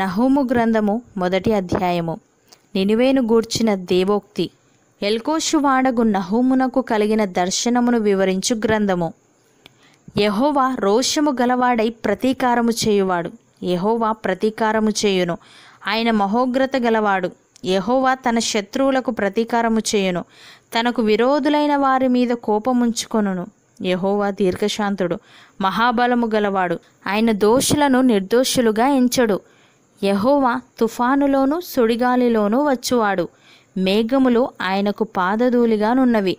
నహోము గ్రంథము మొదటి అధ్యాయము నినువేను గూర్చిన దేవోక్తి ఎల్కోషు వాడగు నహోమునకు కలిగిన దర్శనమును వివరించు గ్రంథము యహోవా రోషము గలవాడై ప్రతీకారము చేయువాడు యహోవా ప్రతీకారము చేయును ఆయన మహోగ్రత గలవాడు యహోవా తన శత్రువులకు ప్రతీకారము చేయును తనకు విరోధులైన వారి మీద కోపముంచుకొనును యహోవా దీర్ఘశాంతుడు మహాబలము గలవాడు ఆయన దోషులను నిర్దోషులుగా ఎంచడు యహోవా తుఫానులోనూ సుడిగాలిలోనూ వచ్చువాడు మేఘములు ఆయనకు పాదధూలిగానున్నవి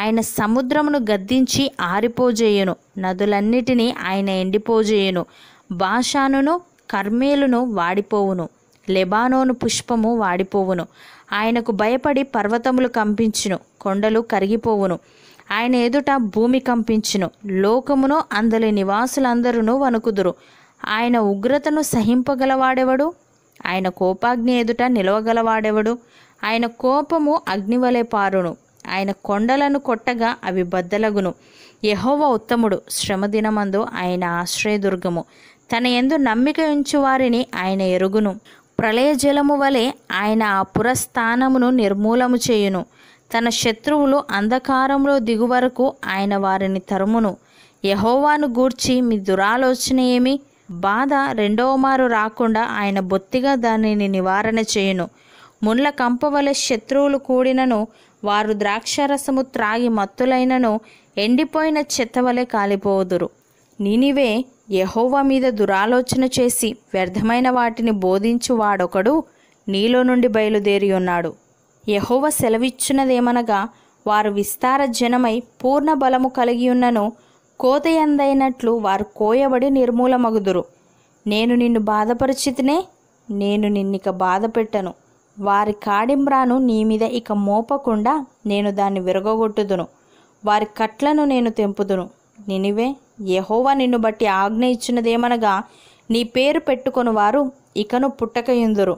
ఆయన సముద్రమును గద్దించి ఆరిపోజేయును నదులన్నిటినీ ఆయన ఎండిపోజేయును బాషానును కర్మేలును వాడిపోవును లెబానోను పుష్పము వాడిపోవును ఆయనకు భయపడి పర్వతములు కంపించును కొండలు కరిగిపోవును ఆయన ఎదుట భూమి కంపించును లోకమును అందరి నివాసులందరూ వణుకుదురు ఆయన ఉగ్రతను సహింపగలవాడెవడు ఆయన కోపాగ్ని ఎదుట నిలవగలవాడెవడు ఆయన కోపము అగ్నివలే పారును ఆయన కొండలను కొట్టగా అవి బద్దలగును యహోవ ఉత్తముడు శ్రమదినమందు ఆయన ఆశ్రయదుర్గము తన ఎందు నమ్మిక ఉంచు వారిని ఆయన ఎరుగును ప్రళయ జలము వలె ఆయన ఆ పురస్థానమును నిర్మూలము చేయును తన శత్రువులు అంధకారంలో దిగువరకు ఆయన వారిని తరుమును యహోవాను గూర్చి మీ దురాలోచన ఏమి బాధ రెండవ మారు రాకుండా ఆయన బొత్తిగా దానిని నివారణ చేయును ముండ్ల కంపవల శత్రువులు కూడినను వారు ద్రాక్షరసము త్రాగి మత్తులైనను ఎండిపోయిన చెత్తవలే కాలిపోదురు నినివే యహోవా మీద దురాలోచన చేసి వ్యర్థమైన వాటిని బోధించు వాడొకడు నీలో నుండి బయలుదేరి ఉన్నాడు యహోవ సెలవిచ్చినదేమనగా వారు విస్తార జనమై పూర్ణ బలము కలిగి ఉన్నను కోతయందైనట్లు వారు కోయబడి నిర్మూలమగుదురు నేను నిన్ను బాధపరిచితినే నేను నిన్నిక బాధ పెట్టను వారి కాడింబ్రాను నీ మీద ఇక మోపకుండా నేను దాన్ని విరగొట్టుదును వారి కట్లను నేను తెంపుదును నినివే యహోవా నిన్ను బట్టి ఆజ్ఞ ఇచ్చినదేమనగా నీ పేరు పెట్టుకొని వారు ఇకను పుట్టకయుందురు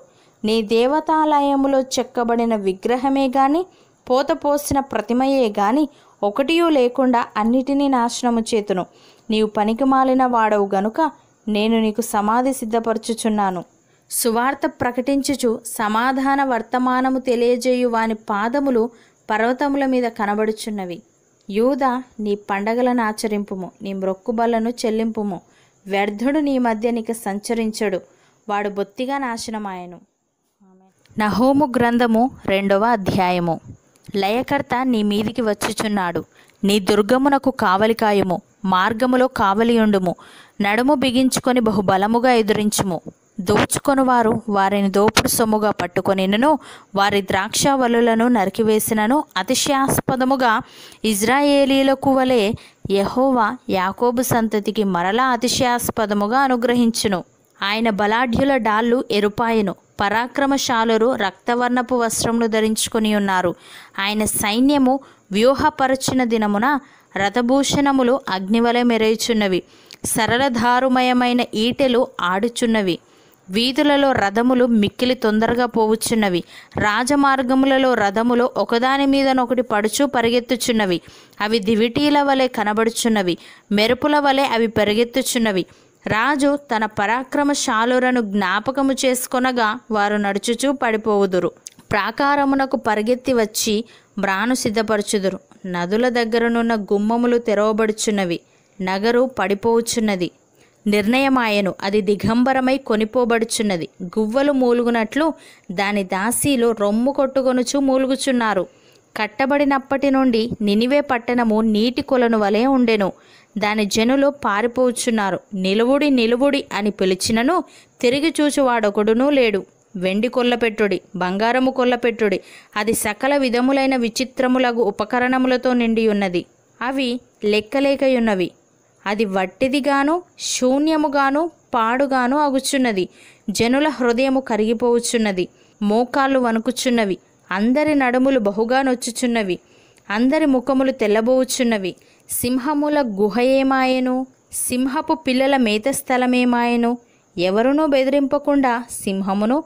నీ దేవతాలయములో చెక్కబడిన విగ్రహమే గాని పోత పోసిన ప్రతిమయే గాని ఒకటియూ లేకుండా అన్నిటినీ నాశనము చేతును నీవు పనికి మాలిన వాడవు గనుక నేను నీకు సమాధి సిద్ధపరచుచున్నాను సువార్త ప్రకటించుచు సమాధాన వర్తమానము తెలియజేయు వాని పాదములు పర్వతముల మీద కనబడుచున్నవి యూద నీ పండగలను ఆచరింపుము నీ మ్రొక్కుబళ్లను చెల్లింపుము వ్యర్థుడు నీ మధ్య నీకు సంచరించడు వాడు బొత్తిగా నాశనమాయను నహోము గ్రంథము రెండవ అధ్యాయము లయకర్త నీ మీదికి వచ్చుచున్నాడు నీ దుర్గమునకు కావలికాయము మార్గములో కావలియుండుము నడుము బిగించుకొని బహుబలముగా ఎదురించుము దోచుకొని వారు వారిని దోపుడు సొమ్ముగా పట్టుకొనినను వారి ద్రాక్ష వలులను నరికివేసినను అతిశయాస్పదముగా ఇజ్రాయేలీలకు వలె యహోవా యాకోబు సంతతికి మరలా అతిశయాస్పదముగా అనుగ్రహించును ఆయన బలాఢ్యుల డాళ్ళు ఎరుపాయను పరాక్రమశాలురు రక్తవర్ణపు వస్త్రములు ధరించుకొని ఉన్నారు ఆయన సైన్యము వ్యూహపరచిన దినమున రథభూషణములు అగ్నివలె మెరయుచున్నవి సరళధారుమయమైన ఈటెలు ఆడుచున్నవి వీధులలో రథములు మిక్కిలి తొందరగా పోవుచున్నవి రాజమార్గములలో రథములు ఒకదాని మీదనొకటి పడుచు పరిగెత్తుచున్నవి అవి దివిటీల వలె కనబడుచున్నవి మెరుపుల వలె అవి పరిగెత్తుచున్నవి రాజు తన పరాక్రమశాలురను జ్ఞాపకము చేసుకొనగా వారు నడుచుచూ పడిపోవుదురు ప్రాకారమునకు పరిగెత్తి వచ్చి బ్రాను సిద్ధపరచుదురు నదుల దగ్గరనున్న గుమ్మములు తెరవబడుచున్నవి నగరు పడిపోవచ్చున్నది నిర్ణయమాయను అది దిగంబరమై కొనిపోబడుచున్నది గువ్వలు మూలుగునట్లు దాని దాసీలు రొమ్ము కొట్టుకొనుచు మూలుగుచున్నారు కట్టబడినప్పటి నుండి నినివే పట్టణము నీటి కొలను వలె ఉండెను దాని జనులు పారిపోచున్నారు నిలువుడి నిలువుడి అని పిలిచినను తిరిగి చూచువాడొకడునూ లేడు వెండి కొల్లపెట్టుడి బంగారము కొల్లపెట్టుడి అది సకల విధములైన విచిత్రములగు ఉపకరణములతో నిండి ఉన్నది అవి లెక్కలేకయున్నవి అది వట్టిదిగాను శూన్యముగాను పాడుగాను అగుచున్నది జనుల హృదయము కరిగిపోవచ్చున్నది మోకాళ్ళు వణుకుచున్నవి అందరి నడుములు బహుగా నొచ్చుచున్నవి అందరి ముఖములు తెల్లబోవుచున్నవి సింహముల గుహ ఏమాయను సింహపు పిల్లల మేత స్థలమేమాయను ఎవరునూ బెదిరింపకుండా సింహమును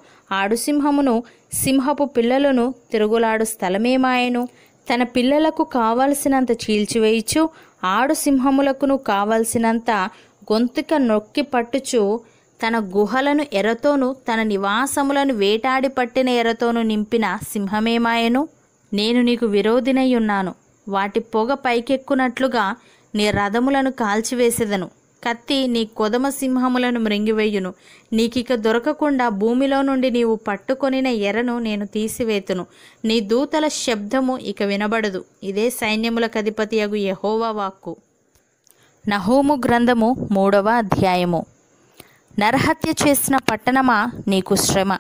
ఆడుసింహమును సింహపు పిల్లలను తిరుగులాడు స్థలమేమాయను తన పిల్లలకు కావలసినంత చీల్చివేయచ్చు ఆడు సింహములకును కావలసినంత గొంతుక నొక్కి పట్టుచు తన గుహలను ఎర్రతోను తన నివాసములను వేటాడి పట్టిన ఎర్రతోను నింపిన సింహమేమాయను నేను నీకు విరోధినై ఉన్నాను వాటి పొగ పైకెక్కునట్లుగా నీ రథములను కాల్చివేసేదను కత్తి నీ కొదమ సింహములను మృంగివేయును నీకిక దొరకకుండా భూమిలో నుండి నీవు పట్టుకొనిన ఎరను నేను తీసివేతును నీ దూతల శబ్దము ఇక వినబడదు ఇదే సైన్యములకు అగు యహోవా వాక్కు నహోము గ్రంథము మూడవ అధ్యాయము నరహత్య చేసిన పట్టణమా నీకు శ్రమ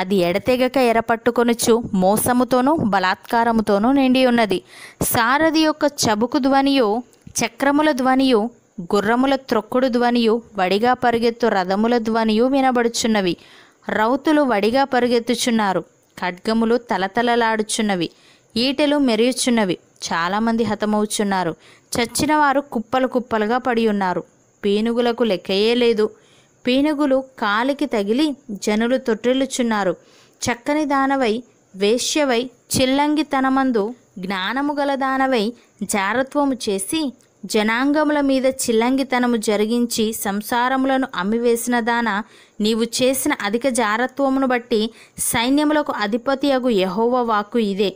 అది ఎడతెగక ఎరపట్టుకొనుచు మోసముతోనూ బలాత్కారముతోనూ నిండి ఉన్నది సారథి యొక్క చబుకు ధ్వనియు చక్రముల ధ్వనియు గుర్రముల త్రొక్కుడు ధ్వనియు వడిగా పరిగెత్తు రథముల ధ్వనియు వినబడుచున్నవి రౌతులు వడిగా పరిగెత్తుచున్నారు ఖడ్గములు తలతలలాడుచున్నవి ఈటెలు మెరుగుచున్నవి చాలామంది హతమవుచున్నారు చచ్చిన వారు కుప్పలు కుప్పలుగా పడి ఉన్నారు పీనుగులకు లెక్కయే లేదు పీనుగులు కాలికి తగిలి జనులు తొట్టిల్లుచున్నారు చక్కని దానవై వేశ్యవై తనమందు జ్ఞానము గల దానవై జారత్వము చేసి జనాంగముల మీద చిల్లంగితనము జరిగించి సంసారములను అమ్మివేసిన దాన నీవు చేసిన అధిక జారత్వమును బట్టి సైన్యములకు అధిపతి అగు యహోవ వాక్కు ఇదే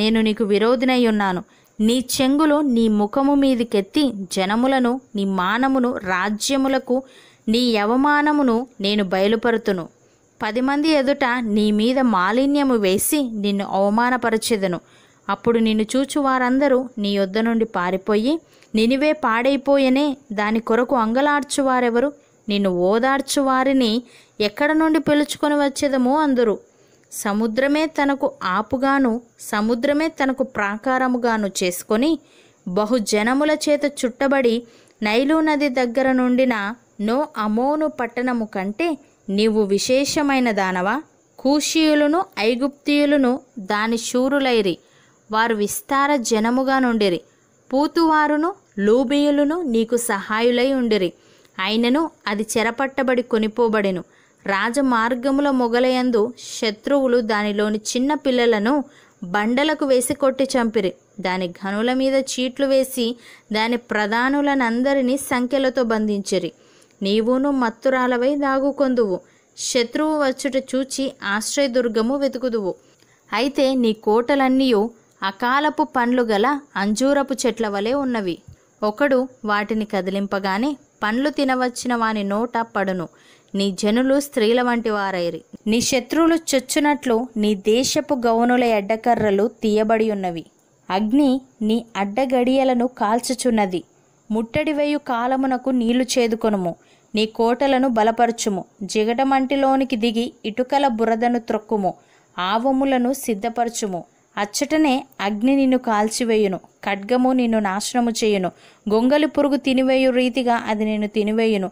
నేను నీకు విరోధినై ఉన్నాను నీ చెంగులు నీ ముఖము మీదికెత్తి జనములను నీ మానమును రాజ్యములకు నీ అవమానమును నేను బయలుపరుతును పది మంది ఎదుట నీ మీద మాలిన్యము వేసి నిన్ను అవమానపరచెదను అప్పుడు నిన్ను చూచు వారందరూ నీ యొద్ద నుండి పారిపోయి నినివే పాడైపోయనే దాని కొరకు అంగలార్చువారెవరు నిన్ను వారిని ఎక్కడ నుండి పిలుచుకొని వచ్చేదమో అందరూ సముద్రమే తనకు ఆపుగాను సముద్రమే తనకు ప్రాకారముగాను చేసుకొని బహుజనముల చేత చుట్టబడి నైలు నది దగ్గర నుండిన నో అమోను పట్టణము కంటే నీవు విశేషమైన దానవా కూషీయులను ఐగుప్తియులను దాని శూరులైరి వారు విస్తార జనముగా నుండిరి పూతువారును లూబియులను నీకు సహాయులై ఉండిరి అయినను అది చెరపట్టబడి కొనిపోబడెను రాజమార్గముల మొగలయందు శత్రువులు దానిలోని చిన్న పిల్లలను బండలకు వేసి కొట్టి చంపిరి దాని ఘనుల మీద చీట్లు వేసి దాని ప్రధానులనందరినీ సంఖ్యలతో బంధించిరి నీవును మత్తురాలవై దాగుకొందువు శత్రువు వచ్చుట చూచి ఆశ్రయదుర్గము వెతుకుదువు అయితే నీ కోటలన్నీయు అకాలపు పండ్లు గల అంజూరపు చెట్ల వలె ఉన్నవి ఒకడు వాటిని కదిలింపగానే పండ్లు తినవచ్చిన వాని నోట పడును నీ జనులు స్త్రీల వంటి వారైరి నీ శత్రువులు చొచ్చునట్లు నీ దేశపు గౌనుల ఎడ్డకర్రలు తీయబడి ఉన్నవి అగ్ని నీ అడ్డగడియలను కాల్చుచున్నది ముట్టడివేయు కాలమునకు నీళ్లు చేదుకొనుము నీ కోటలను బలపరచుము జిగటమంటిలోనికి దిగి ఇటుకల బురదను త్రొక్కుము ఆవములను సిద్ధపరచుము అచ్చటనే అగ్ని నిన్ను కాల్చివేయును ఖడ్గము నిన్ను నాశనము చేయును గొంగలి పురుగు తినివేయు రీతిగా అది నిన్ను తినివేయును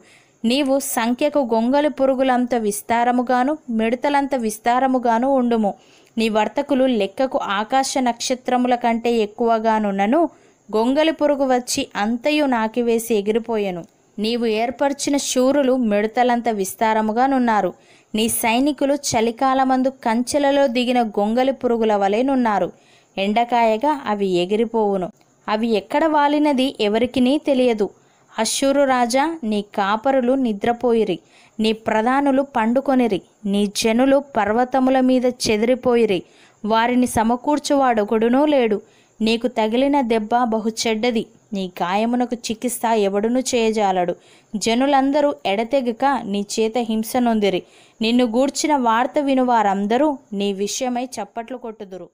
నీవు సంఖ్యకు గొంగలి పురుగులంత విస్తారముగాను మిడతలంత విస్తారముగాను ఉండుము నీ వర్తకులు లెక్కకు ఆకాశ నక్షత్రముల కంటే ఎక్కువగానున్నను గొంగలి పురుగు వచ్చి అంతయు నాకివేసి ఎగిరిపోయెను నీవు ఏర్పరిచిన శూరులు మిడతలంత విస్తారముగానున్నారు నీ సైనికులు చలికాలమందు కంచెలలో దిగిన గొంగలి పురుగుల వలెనున్నారు ఎండకాయగా అవి ఎగిరిపోవును అవి ఎక్కడ వాలినది ఎవరికినీ తెలియదు అశ్షూరు రాజా నీ కాపరులు నిద్రపోయిరి నీ ప్రధానులు పండుకొనిరి నీ జనులు పర్వతముల మీద చెదిరిపోయిరి వారిని సమకూర్చువాడొకడునూ లేడు నీకు తగిలిన దెబ్బ బహు చెడ్డది నీ గాయమునకు చికిత్స ఎవడును చేయజాలడు జనులందరూ ఎడతెగక నీ చేత హింస నొందిరి నిన్ను గూర్చిన వార్త విను వారందరూ నీ విషయమై చప్పట్లు కొట్టుదురు